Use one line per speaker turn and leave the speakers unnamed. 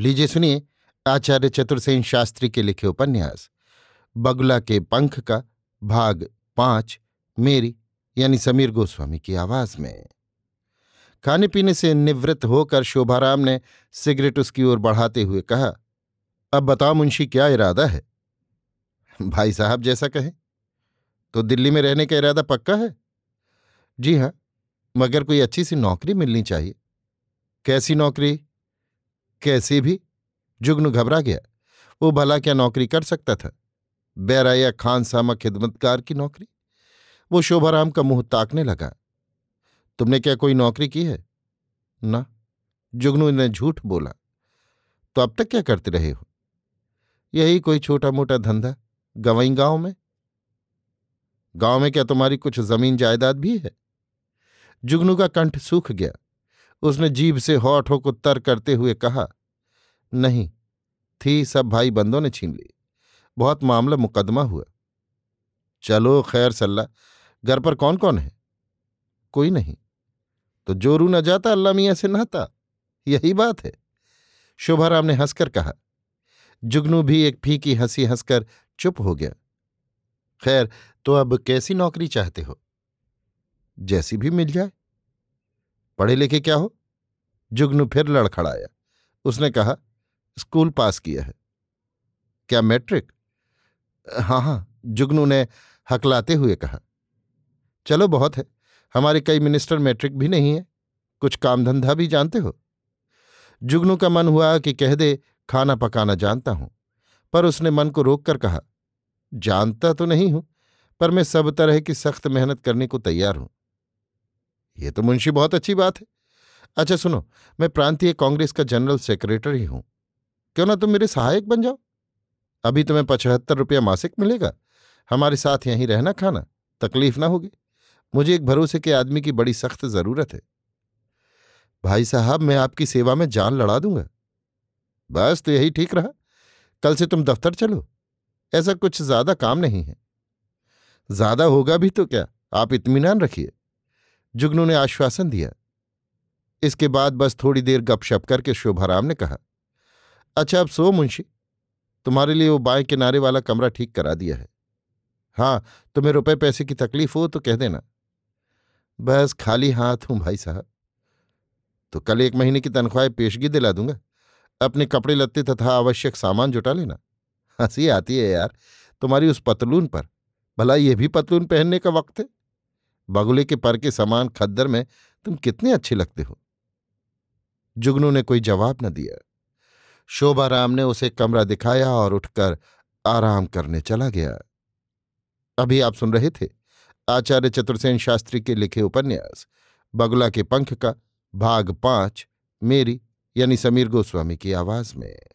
लीजिए सुनिए आचार्य चतुर्सेन शास्त्री के लिखे उपन्यास बगुला के पंख का भाग पांच मेरी यानी समीर गोस्वामी की आवाज में खाने पीने से निवृत्त होकर शोभाराम ने सिगरेट उसकी ओर बढ़ाते हुए कहा अब बताओ मुंशी क्या इरादा है भाई साहब जैसा कहे तो दिल्ली में रहने का इरादा पक्का है जी हाँ मगर कोई अच्छी सी नौकरी मिलनी चाहिए कैसी नौकरी कैसे भी जुगनू घबरा गया वो भला क्या नौकरी कर सकता था बैराया खान सामा खिदमतकार की नौकरी वो शोभाराम का मुंह ताकने लगा तुमने क्या कोई नौकरी की है ना जुगनू ने झूठ बोला तो अब तक क्या करते रहे हो यही कोई छोटा मोटा धंधा गवई गांव में गांव में क्या तुम्हारी कुछ जमीन जायदाद भी है जुगनू का कंठ सूख गया उसने जीभ से होठों को तर करते हुए कहा नहीं थी सब भाई बंदों ने छीन ली बहुत मामला मुकदमा हुआ चलो खैर सल्ला घर पर कौन कौन है कोई नहीं तो जोरू न जाता अल्लाह मियाँ से नहाता यही बात है शोभाराम ने हंसकर कहा जुगनू भी एक फीकी हंसी हंसकर चुप हो गया खैर तो अब कैसी नौकरी चाहते हो जैसी भी मिल जाए पढ़े लिखे क्या हो जुगनू फिर लड़खड़ाया उसने कहा स्कूल पास किया है क्या मैट्रिक हाँ हाँ जुगनू ने हकलाते हुए कहा चलो बहुत है हमारे कई मिनिस्टर मैट्रिक भी नहीं है कुछ काम धंधा भी जानते हो जुगनू का मन हुआ कि कह दे खाना पकाना जानता हूं पर उसने मन को रोक कर कहा जानता तो नहीं हूं पर मैं सब तरह की सख्त मेहनत करने को तैयार हूं यह तो मुंशी बहुत अच्छी बात है अच्छा सुनो मैं प्रांतीय कांग्रेस का जनरल सेक्रेटरी हूं क्यों ना तुम मेरे सहायक बन जाओ अभी तुम्हें पचहत्तर रुपया मासिक मिलेगा हमारे साथ यहीं रहना खाना तकलीफ ना होगी मुझे एक भरोसे के आदमी की बड़ी सख्त जरूरत है भाई साहब मैं आपकी सेवा में जान लड़ा दूंगा बस तो यही ठीक रहा कल से तुम दफ्तर चलो ऐसा कुछ ज्यादा काम नहीं है ज्यादा होगा भी तो क्या आप इतमान रखिए जुगनू ने आश्वासन दिया इसके बाद बस थोड़ी देर गपशप करके शोभाराम ने कहा अच्छा अब सो मुंशी तुम्हारे लिए वो बाएं किनारे वाला कमरा ठीक करा दिया है हाँ तुम्हें रुपए पैसे की तकलीफ हो तो कह देना बस खाली हाथ हूं भाई साहब तो कल एक महीने की तनख्वाह पेशगी दिला दूंगा अपने कपड़े लत्ते तथा आवश्यक सामान जुटा लेना हंसी आती है यार तुम्हारी उस पतलून पर भला ये भी पतलून पहनने का वक्त है बगुले के पर के समान खद्दर में तुम कितने अच्छे लगते हो जुगनू ने कोई जवाब न दिया राम ने उसे कमरा दिखाया और उठकर आराम करने चला गया अभी आप सुन रहे थे आचार्य चतुर्सेन शास्त्री के लिखे उपन्यास बगुला के पंख का भाग पांच मेरी यानी समीर गोस्वामी की आवाज में